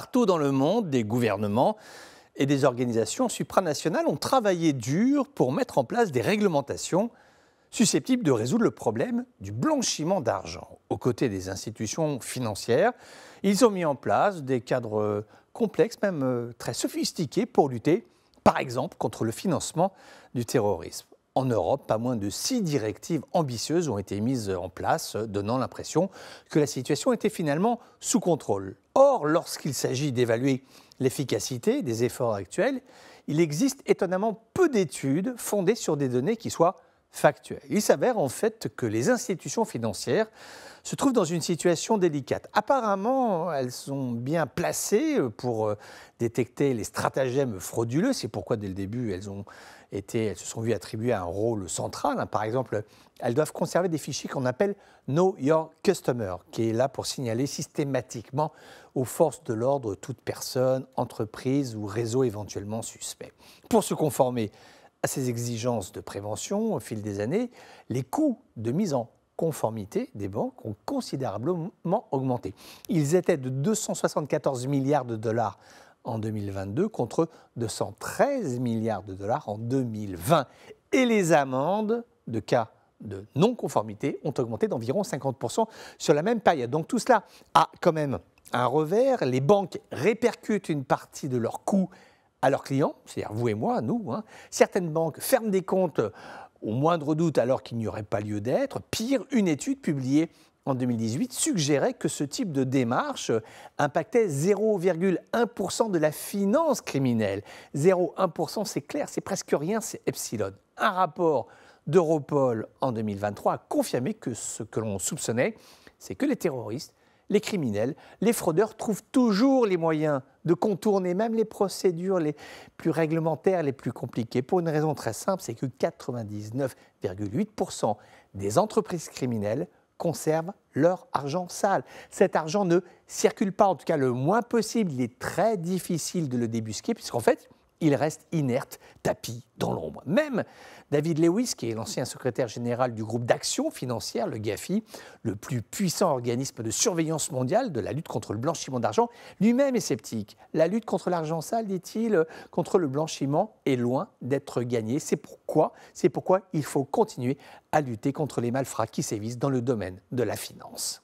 Partout dans le monde, des gouvernements et des organisations supranationales ont travaillé dur pour mettre en place des réglementations susceptibles de résoudre le problème du blanchiment d'argent. Aux côtés des institutions financières, ils ont mis en place des cadres complexes, même euh, très sophistiqués, pour lutter, par exemple, contre le financement du terrorisme. En Europe, pas moins de six directives ambitieuses ont été mises en place, donnant l'impression que la situation était finalement sous contrôle. Or, lorsqu'il s'agit d'évaluer l'efficacité des efforts actuels, il existe étonnamment peu d'études fondées sur des données qui soient factuel. Il s'avère en fait que les institutions financières se trouvent dans une situation délicate. Apparemment, elles sont bien placées euh, pour euh, détecter les stratagèmes frauduleux. C'est pourquoi, dès le début, elles, elles se sont vues attribuer un rôle central. Hein. Par exemple, elles doivent conserver des fichiers qu'on appelle Know Your Customer, qui est là pour signaler systématiquement aux forces de l'ordre toute personne, entreprise ou réseau éventuellement suspect. Pour se conformer à ces exigences de prévention au fil des années, les coûts de mise en conformité des banques ont considérablement augmenté. Ils étaient de 274 milliards de dollars en 2022 contre 213 milliards de dollars en 2020. Et les amendes de cas de non-conformité ont augmenté d'environ 50% sur la même période. Donc tout cela a quand même un revers. Les banques répercutent une partie de leurs coûts à leurs clients, c'est-à-dire vous et moi, nous. Hein. Certaines banques ferment des comptes au moindre doute alors qu'il n'y aurait pas lieu d'être. Pire, une étude publiée en 2018 suggérait que ce type de démarche impactait 0,1% de la finance criminelle. 0,1%, c'est clair, c'est presque rien, c'est epsilon. Un rapport d'Europol en 2023 a confirmé que ce que l'on soupçonnait, c'est que les terroristes les criminels, les fraudeurs trouvent toujours les moyens de contourner même les procédures les plus réglementaires, les plus compliquées, pour une raison très simple, c'est que 99,8% des entreprises criminelles conservent leur argent sale. Cet argent ne circule pas, en tout cas le moins possible. Il est très difficile de le débusquer, puisqu'en fait, il reste inerte, tapis dans l'ombre. Même David Lewis, qui est l'ancien secrétaire général du groupe d'action financière, le GAFI, le plus puissant organisme de surveillance mondiale de la lutte contre le blanchiment d'argent, lui-même est sceptique. La lutte contre l'argent sale, dit-il, contre le blanchiment est loin d'être gagnée. C'est pourquoi, c'est pourquoi il faut continuer à lutter contre les malfrats qui sévissent dans le domaine de la finance.